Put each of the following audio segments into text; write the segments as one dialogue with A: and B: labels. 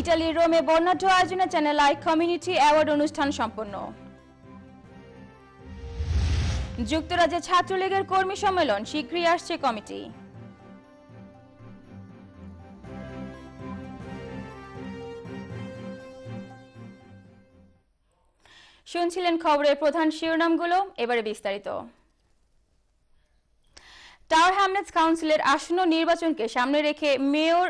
A: ইটালির রোমে বর্ণাঢ্য আয়োজনে চ্যানেল আই কমিউনিটি অ্যাওয়ার্ড অনুষ্ঠান সম্পন্ন যুক্তরাজ্যে ছাত্রলীগের কর্মী সম্মেলন শীঘ্রই আসছে কমিটি শুনছিলেন খবরের প্রধান শিরোনামগুলো এবারে বিস্তারিত টাওয়ার হ্যামলেটস কাউন্সিলের আসন্ন নির্বাচনকে সামনে রেখে মেয়র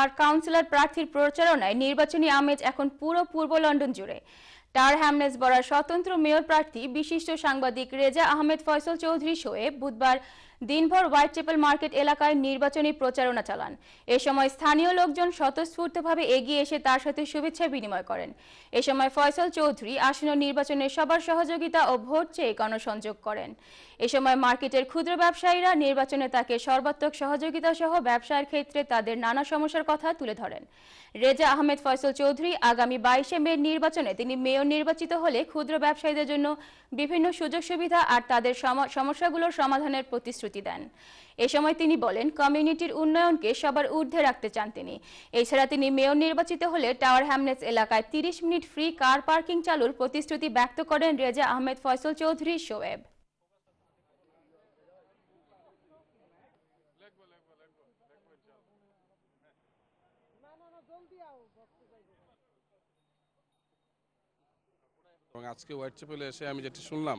A: আর কাউন্সিলর প্রার্থীর প্রচারণায় নির্বাচনী আমেজ এখন পুরো পূর্ব লন্ডন জুড়ে টাওয়ার হ্যামলেটস বরার স্বতন্ত্র মেয়র প্রার্থী বিশিষ্ট সাংবাদিক রেজা আহমেদ ফয়সল চৌধুরী শোয়েব বুধবার দিনভর হোয়াইট চেপেল মার্কেট এলাকায় নির্বাচনী প্রচারণা চালান এ সময় স্থানীয় লোকজন স্বতঃস্ফূর্তভাবে এগিয়ে এসে তার সাথে শুভেচ্ছা বিনিময় করেন এ সময় ফয়সল চৌধুরী আসন্ন নির্বাচনে সবার সহযোগিতা ও ভোট চেয়ে গণসংযোগ করেন এ সময় মার্কেটের ক্ষুদ্র ব্যবসায়ীরা নির্বাচনে তাকে সর্বাত্মক সহযোগিতা সহ ব্যবসার ক্ষেত্রে তাদের নানা সমস্যার কথা তুলে ধরেন রেজা আহমেদ ফয়সল চৌধুরী আগামী বাইশে মে নির্বাচনে তিনি মেয়র নির্বাচিত হলে ক্ষুদ্র ব্যবসায়ীদের জন্য বিভিন্ন সুযোগ সুবিধা আর তাদের সমস্যাগুলোর সমাধানের প্রতিশ্রুতি প্রতিশ্রুতি দেন এ সময় তিনি বলেন কমিউনিটির উন্নয়নকে সবার ঊর্ধ্বে রাখতে চান তিনি এছাড়া তিনি মেয়র নির্বাচিত হলে টাওয়ার হ্যামলেটস এলাকায় তিরিশ মিনিট ফ্রি কার পার্কিং চালুর প্রতিশ্রুতি ব্যক্ত করেন রেজা আহমেদ ফয়সল চৌধুরী শোয়েব
B: এবং আজকে হোয়াইট চ্যাপেলে এসে আমি যেটা শুনলাম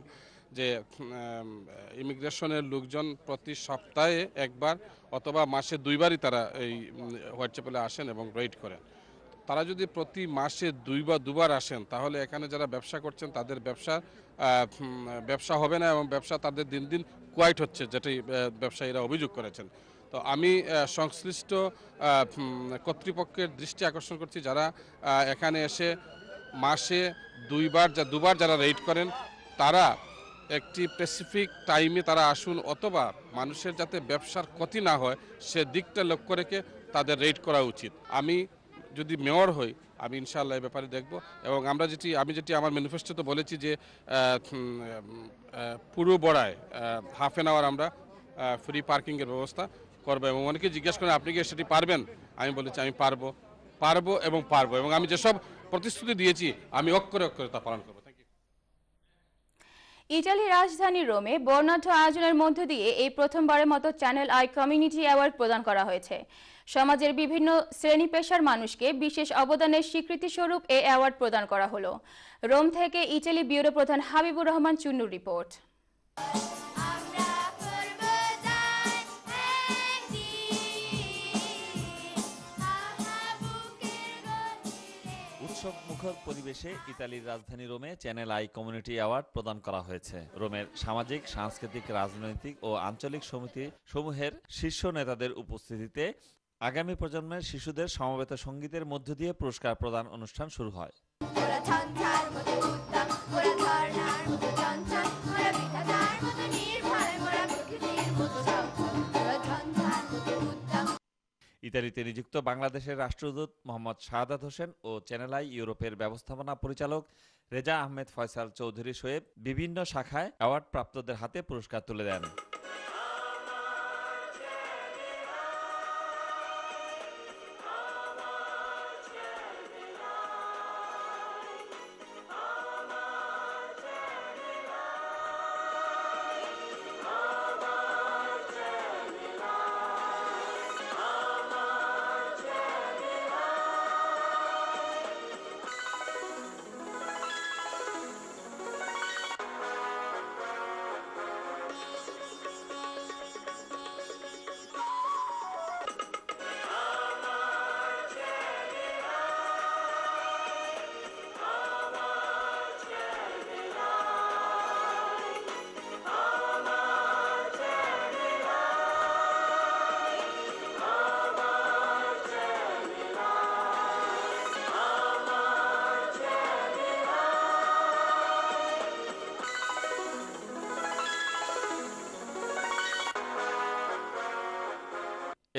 B: যে ইমিগ্রেশনের লোকজন প্রতি সপ্তাহে একবার অথবা মাসে দুইবারই তারা এই হোয়াটসঅ্যাপে আসেন এবং রেড করেন তারা যদি প্রতি মাসে দুই বা দুবার আসেন তাহলে এখানে যারা ব্যবসা করছেন তাদের ব্যবসা ব্যবসা হবে না এবং ব্যবসা তাদের দিন দিন কোয়াইট হচ্ছে যেটি ব্যবসায়ীরা অভিযোগ করেছেন তো আমি সংশ্লিষ্ট কর্তৃপক্ষের দৃষ্টি আকর্ষণ করছি যারা এখানে এসে মাসে দুইবার যা দুবার যারা রেড করেন তারা একটি স্পেসিফিক টাইমে তারা আসুন অথবা মানুষের যাতে ব্যবসার ক্ষতি না হয় সে দিকটা লক্ষ্য রেখে তাদের রেড করা উচিত আমি যদি মেয়র হই আমি ইনশাল্লাহ এই ব্যাপারে দেখব এবং আমরা যেটি আমি যেটি আমার ম্যানিফেস্টোতে বলেছি যে পুরো বড়ায় হাফ অ্যান আওয়ার আমরা ফ্রি পার্কিংয়ের ব্যবস্থা করবো এবং অনেকে জিজ্ঞেস করেন আপনি কি সেটি পারবেন আমি বলেছি আমি পারবো পারবো এবং পারবো এবং আমি যেসব প্রতিশ্রুতি দিয়েছি আমি অক্ষরে অক্ষরে তা পালন করবো
A: ইটালির রাজধানী রোমে বর্ণাঢ্য আয়োজনের মধ্য দিয়ে এই প্রথমবারের মতো চ্যানেল আই কমিউনিটি অ্যাওয়ার্ড প্রদান করা হয়েছে সমাজের বিভিন্ন শ্রেণী পেশার মানুষকে বিশেষ অবদানের স্বীকৃতিস্বরূপ এই অ্যাওয়ার্ড প্রদান করা হলো রোম থেকে ইটালি ব্যুরো প্রধান হাবিবুর রহমান চুন্নুর রিপোর্ট
C: উৎসবমুখর পরিবেশে ইতালির রাজধানী রোমে চ্যানেল আই কমিউনিটি অ্যাওয়ার্ড প্রদান করা হয়েছে রোমের সামাজিক সাংস্কৃতিক রাজনৈতিক ও আঞ্চলিক সমিতি সমূহের শীর্ষ নেতাদের উপস্থিতিতে আগামী প্রজন্মের শিশুদের সমবেত সঙ্গীতের মধ্য দিয়ে পুরস্কার প্রদান অনুষ্ঠান শুরু হয় ইতালিতে নিযুক্ত বাংলাদেশের রাষ্ট্রদূত মোহাম্মদ শাহাদাত হোসেন ও চ্যানেল আই ইউরোপের ব্যবস্থাপনা পরিচালক রেজা আহমেদ ফয়সাল চৌধুরী সোয়েব বিভিন্ন শাখায় অ্যাওয়ার্ড প্রাপ্তদের হাতে পুরস্কার তুলে দেন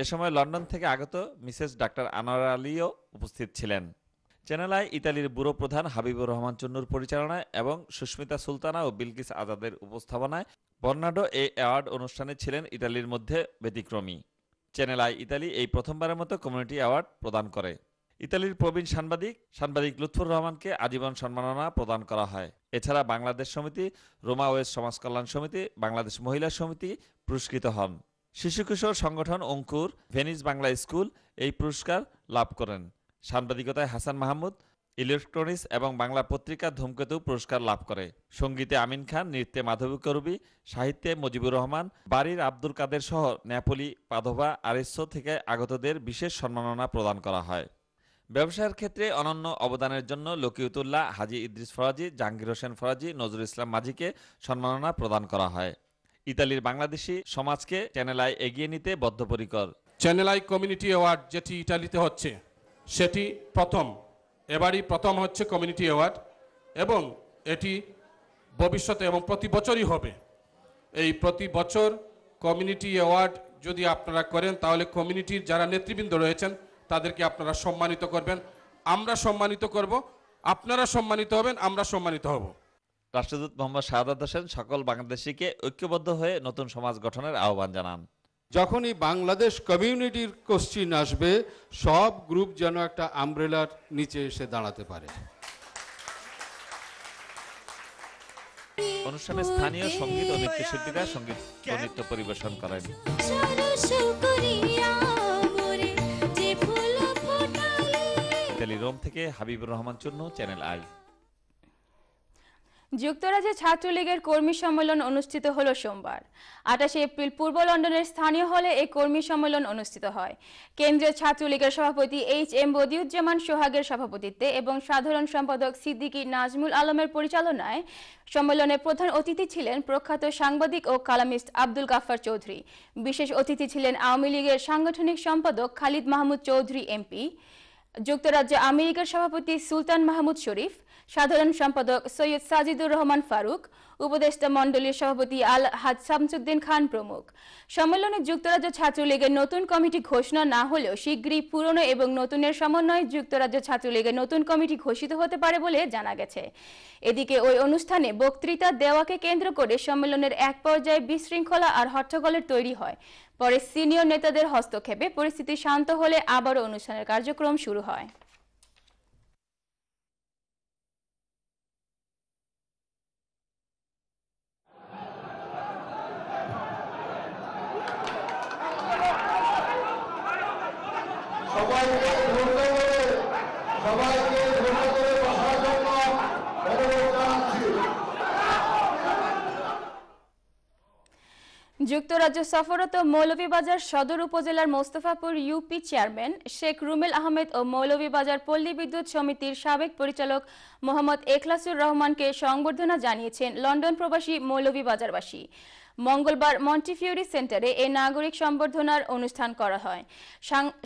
C: এ সময় লন্ডন থেকে আগত মিসেস ডাক্তার আনোয়ার আলীও উপস্থিত ছিলেন চ্যানেল আই ইতালির ব্যুরো প্রধান হাবিবুর রহমান চন্নুর পরিচালনায় এবং সুস্মিতা সুলতানা ও বিলকিস আজাদের উপস্থাপনায় বর্নাডো এ অ্যাওয়ার্ড অনুষ্ঠানে ছিলেন ইতালির মধ্যে ব্যতিক্রমী চ্যানেল আই ইতালি এই প্রথমবারের মতো কমিউনিটি অ্যাওয়ার্ড প্রদান করে ইতালির প্রবীণ সাংবাদিক সাংবাদিক লুৎফুর রহমানকে আজীবন সম্মাননা প্রদান করা হয় এছাড়া বাংলাদেশ সমিতি রোমা ওয়েস্ট সমাজ কল্যাণ সমিতি বাংলাদেশ মহিলা সমিতি পুরস্কৃত হন শিশু কিশোর সংগঠন অঙ্কুর ভেনিস বাংলা স্কুল এই পুরস্কার লাভ করেন সাংবাদিকতায় হাসান মাহমুদ ইলেকট্রনিক্স এবং বাংলা পত্রিকা ধূমকেতু পুরস্কার লাভ করে সঙ্গীতে আমিন খান নৃত্যে মাধবী করবি সাহিত্যে মজিবুর রহমান বাড়ির আব্দুল কাদের সহ নেপোলি পাধবা আরেস্য থেকে আগতদের বিশেষ সম্মাননা প্রদান করা হয় ব্যবসায়ের ক্ষেত্রে অনন্য অবদানের জন্য লকিউতুল্লাহ হাজি ইদ্রিস ফরাজি জাহাঙ্গীর হোসেন ফরাজি নজরুল ইসলাম মাজিকে সম্মাননা প্রদান করা হয় ইতালির বাংলাদেশি সমাজকে চ্যানেল আই এগিয়ে নিতে বদ্ধপরিকর চ্যানেল আই কমিউনিটি অ্যাওয়ার্ড যেটি ইটালিতে হচ্ছে
B: সেটি প্রথম এবারই প্রথম হচ্ছে কমিউনিটি অ্যাওয়ার্ড এবং এটি ভবিষ্যতে এবং প্রতি বছরই হবে এই প্রতি বছর কমিউনিটি অ্যাওয়ার্ড যদি আপনারা করেন তাহলে কমিউনিটির যারা নেতৃবৃন্দ রয়েছেন তাদেরকে আপনারা সম্মানিত
C: করবেন আমরা সম্মানিত করব আপনারা সম্মানিত হবেন আমরা সম্মানিত হব রাষ্ট্রদূত মোহাম্মদ শাহাদ হোসেন সকল বাংলাদেশিকে ঐক্যবদ্ধ হয়ে নতুন সমাজ গঠনের আহ্বান জানান যখনই বাংলাদেশ কমিউনিটির কোশ্চিন আসবে সব গ্রুপ যেন
B: একটা আমব্রেলার নিচে এসে দাঁড়াতে পারে
C: অনুষ্ঠানে স্থানীয় সঙ্গীত ও নৃত্যশিল্পীরা সঙ্গীত নৃত্য পরিবেশন করেন টেলিরোম থেকে হাবিবুর রহমান চূর্ণ চ্যানেল আই
A: যুক্তরাজ্যে ছাত্রলীগের কর্মী সম্মেলন অনুষ্ঠিত হল সোমবার আঠাশে এপ্রিল পূর্ব লন্ডনের স্থানীয় হলে এই কর্মী সম্মেলন অনুষ্ঠিত হয় কেন্দ্রীয় ছাত্রলীগের সভাপতি এইচ এম বদিউজ্জামান সোহাগের সভাপতিত্বে এবং সাধারণ সম্পাদক সিদ্দিকি নাজমুল আলমের পরিচালনায় সম্মেলনে প্রধান অতিথি ছিলেন প্রখ্যাত সাংবাদিক ও কালামিস্ট আব্দুল গাফার চৌধুরী বিশেষ অতিথি ছিলেন আওয়ামী লীগের সাংগঠনিক সম্পাদক খালিদ মাহমুদ চৌধুরী এমপি যুক্তরাজ্য আমেরিকার সভাপতি সুলতান মাহমুদ শরীফ সাধারণ সম্পাদক সৈয়দ সাজিদুর রহমান ফারুক উপদেষ্টা মণ্ডলীর সভাপতি আল হাজ শামসুদ্দিন খান প্রমুখ সম্মেলনে যুক্তরাজ্য ছাত্রলীগের নতুন কমিটি ঘোষণা না হলেও শীঘ্রই পুরনো এবং নতুনের সমন্বয়ে যুক্তরাজ্য ছাত্রলীগের নতুন কমিটি ঘোষিত হতে পারে বলে জানা গেছে এদিকে ওই অনুষ্ঠানে বক্তৃতা দেওয়াকে কেন্দ্র করে সম্মেলনের এক পর্যায়ে বিশৃঙ্খলা আর হট্টগোলের তৈরি হয় পরে সিনিয়র নেতাদের হস্তক্ষেপে পরিস্থিতি শান্ত হলে আবারও অনুষ্ঠানের কার্যক্রম শুরু হয় যুক্তরাজ্য সফররত মৌলভীবাজার সদর উপজেলার মোস্তফাপুর ইউপি চেয়ারম্যান শেখ রুমেল আহমেদ ও মৌলভীবাজার পল্লী বিদ্যুৎ সমিতির সাবেক পরিচালক মোহাম্মদ এখলাসুর রহমানকে সংবর্ধনা জানিয়েছেন লন্ডন প্রবাসী মৌলভীবাজারবাসী মঙ্গলবার মন্টিফিউরি সেন্টারে এই নাগরিক সম্বর্ধনার অনুষ্ঠান করা হয়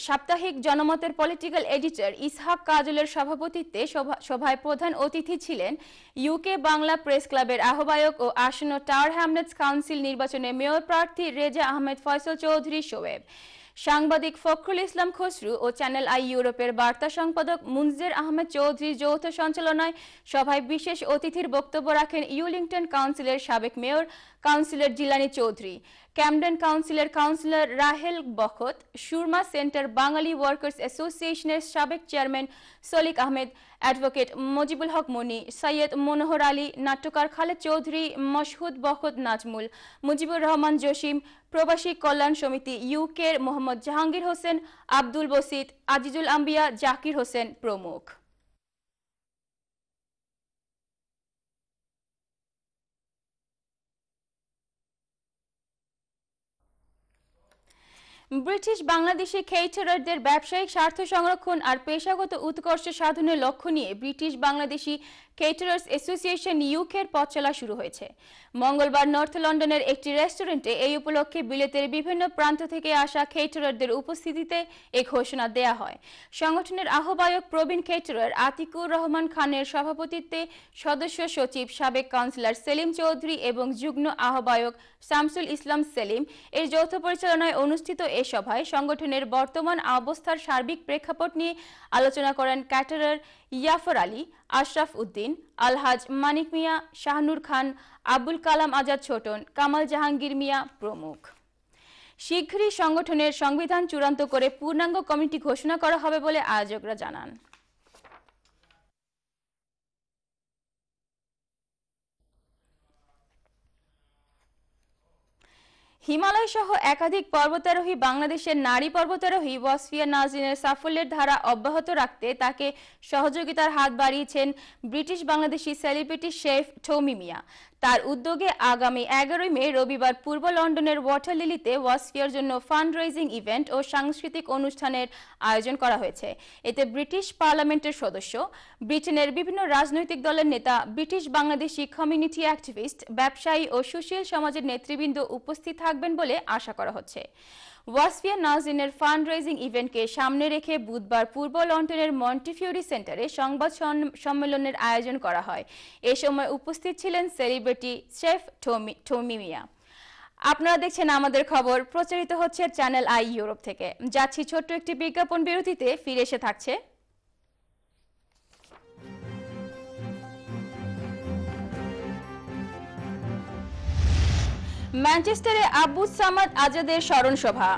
A: সাপ্তাহিক জনমতের পলিটিক্যাল এডিটর ইসহাক কাজলের সভাপতিত্বে সভায় প্রধান অতিথি ছিলেন ইউকে বাংলা প্রেস ক্লাবের আহ্বায়ক ও আসন্ন টাওয়ার হ্যামলেটস কাউন্সিল নির্বাচনে মেয়র প্রার্থী রেজা আহমেদ ফয়সল চৌধুরী শোয়েব সাংবাদিক ফখরুল ইসলাম খসরু ও চ্যানেল আই ইউরোপের বার্তা সম্পাদক মুনজির আহমেদ চৌধুরী যৌথ সঞ্চালনায় সভায় বিশেষ অতিথির বক্তব্য রাখেন ইউলিংটন কাউন্সিলের সাবেক mayor councillor Jilani Chowdhury Camden কাউন্সিলের councillor Rahel Bakht Surma centre Bangali workers অ্যাসোসিয়েশনের সাবেক চেয়ারম্যান সলিক আহমেদ অ্যাডভোকেট মজিবুল হক মনি সৈয়দ মনোহর আলী নাট্যকার খালেদ চৌধুরী মশহুদ বখত নাজমুল মুজিবুর রহমান জসিম প্রবাসী কল্যাণ সমিতি ইউকের মোহাম্মদ জাহাঙ্গীর হোসেন আব্দুল বসিত আজিজুল আম্বিয়া জাকির হোসেন প্রমুখ ব্রিটিশ বাংলাদেশি খেইচারারদের ব্যবসায়িক স্বার্থ সংরক্ষণ আর পেশাগত উৎকর্ষ সাধনের লক্ষ্য নিয়ে ব্রিটিশ বাংলাদেশি কেটারার্স অ্যাসোসিয়েশন ইউকের পথ চলা শুরু হয়েছে মঙ্গলবার নর্থ লন্ডনের একটি রেস্টুরেন্টে এই উপলক্ষে বিলেতের বিভিন্ন প্রান্ত থেকে আসা কেটারারদের উপস্থিতিতে এ ঘোষণা দেয়া হয় সংগঠনের আহ্বায়ক প্রবীণ কেটারার আতিকুর রহমান খানের সভাপতিত্বে সদস্য সচিব সাবেক কাউন্সিলর সেলিম চৌধুরী এবং যুগ্ম আহ্বায়ক শামসুল ইসলাম সেলিম এর যৌথ পরিচালনায় অনুষ্ঠিত এ সভায় সংগঠনের বর্তমান অবস্থার সার্বিক প্রেক্ষাপট নিয়ে আলোচনা করেন ক্যাটারার ইয়াফর আলী আশরাফ উদ্দিন আলহাজ মানিক মিয়া শাহনুর খান আবুল কালাম আজাদ ছোটন কামাল জাহাঙ্গীর মিয়া প্রমুখ শীঘ্রই সংগঠনের সংবিধান চূড়ান্ত করে পূর্ণাঙ্গ কমিটি ঘোষণা করা হবে বলে আয়োজকরা জানান হিমালয় সহ একাধিক পর্বতারোহী বাংলাদেশের নারী পর্বতারোহী ওয়াসফিয়া নাজিনের সাফল্যের ধারা অব্যাহত রাখতে তাকে সহযোগিতার হাত বাড়িয়েছেন British Bangladeshi celebrity chef Tommy Miah তার উদ্যোগে আগামী এগারোই মে রবিবার পূর্ব লন্ডনের ওয়াটার লিলিতে ওয়াসফিয়ার জন্য ফান্ড রেজিং ইভেন্ট ও সাংস্কৃতিক অনুষ্ঠানের আয়োজন করা হয়েছে এতে ব্রিটিশ পার্লামেন্টের সদস্য ব্রিটেনের বিভিন্ন রাজনৈতিক দলের নেতা ব্রিটিশ বাংলাদেশি কমিউনিটি অ্যাক্টিভিস্ট ব্যবসায়ী ও সুশীল সমাজের নেতৃবৃন্দ উপস্থিত থাকবেন বলে আশা করা হচ্ছে ওয়াসফিয়া নাজিনের ফান্ড রেজিং ইভেন্টকে সামনে রেখে বুধবার পূর্ব লন্ডনের মন্টিফিউরি সেন্টারে সংবাদ সম্মেলনের আয়োজন করা হয় এ সময় উপস্থিত ছিলেন সেলিব্রিটি শেফ ঠোমি মিয়া আপনারা দেখছেন আমাদের খবর প্রচারিত হচ্ছে চ্যানেল আই ইউরোপ থেকে যাচ্ছি ছোট্ট একটি বিজ্ঞাপন বিরতিতে ফিরে এসে থাকছে ম্যানচেস্টারে আবু সামাদ আজাদের স্মরণসভা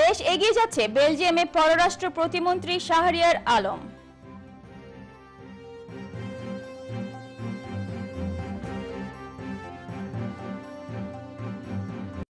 A: দেশ এগিয়ে যাচ্ছে বেলজিয়ামে পররাষ্ট্র প্রতিমন্ত্রী শাহরিয়ার আলম